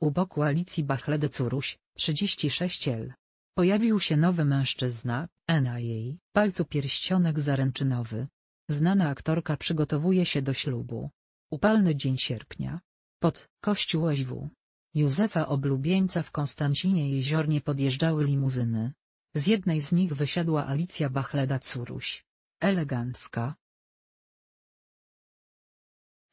U boku Alicji Bachledy-Curuś, 36 L. Pojawił się nowy mężczyzna, Ena na jej palcu pierścionek zaręczynowy. Znana aktorka przygotowuje się do ślubu. Upalny dzień sierpnia. Pod kościół SW. Józefa Oblubieńca w Konstancinie Jeziornie podjeżdżały limuzyny. Z jednej z nich wysiadła Alicja Bachleda-Curuś. Elegancka.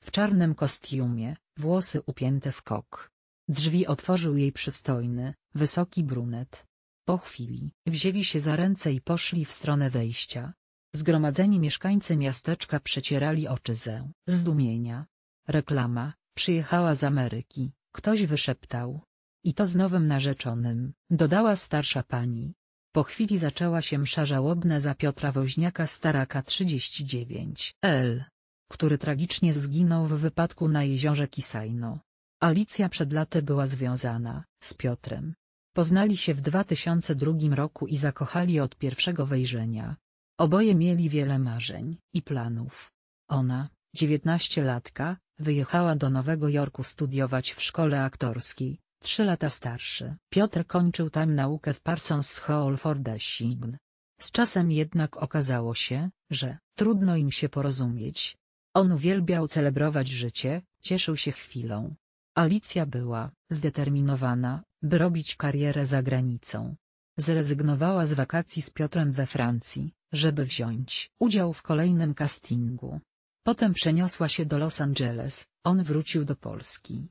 W czarnym kostiumie, włosy upięte w kok. Drzwi otworzył jej przystojny, wysoki brunet. Po chwili wzięli się za ręce i poszli w stronę wejścia. Zgromadzeni mieszkańcy miasteczka przecierali oczy ze zdumienia. Reklama, przyjechała z Ameryki, ktoś wyszeptał. I to z nowym narzeczonym, dodała starsza pani. Po chwili zaczęła się msza żałobna za Piotra Woźniaka staraka 39 L, który tragicznie zginął w wypadku na jeziorze Kisajno. Alicja przed laty była związana z Piotrem. Poznali się w 2002 roku i zakochali od pierwszego wejrzenia. Oboje mieli wiele marzeń i planów. Ona, 19-latka, wyjechała do Nowego Jorku studiować w szkole aktorskiej, trzy lata starszy. Piotr kończył tam naukę w Parsons Hall for the Sign. Z czasem jednak okazało się, że trudno im się porozumieć. On uwielbiał celebrować życie, cieszył się chwilą, Alicja była zdeterminowana, by robić karierę za granicą. Zrezygnowała z wakacji z Piotrem we Francji, żeby wziąć udział w kolejnym castingu. Potem przeniosła się do Los Angeles, on wrócił do Polski.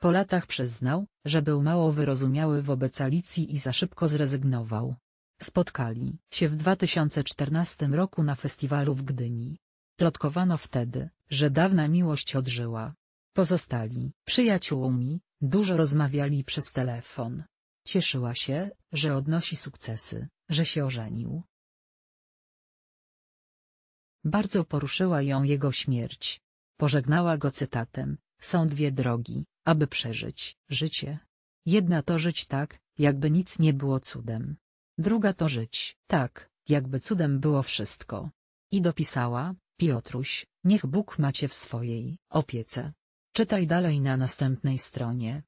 Po latach przyznał, że był mało wyrozumiały wobec Alicji i za szybko zrezygnował. Spotkali się w 2014 roku na festiwalu w Gdyni. Plotkowano wtedy, że dawna miłość odżyła. Pozostali przyjaciółmi, dużo rozmawiali przez telefon. Cieszyła się, że odnosi sukcesy, że się ożenił. Bardzo poruszyła ją jego śmierć. Pożegnała go cytatem, są dwie drogi, aby przeżyć życie. Jedna to żyć tak, jakby nic nie było cudem. Druga to żyć tak, jakby cudem było wszystko. I dopisała, Piotruś, niech Bóg macie w swojej opiece. Czytaj dalej na następnej stronie.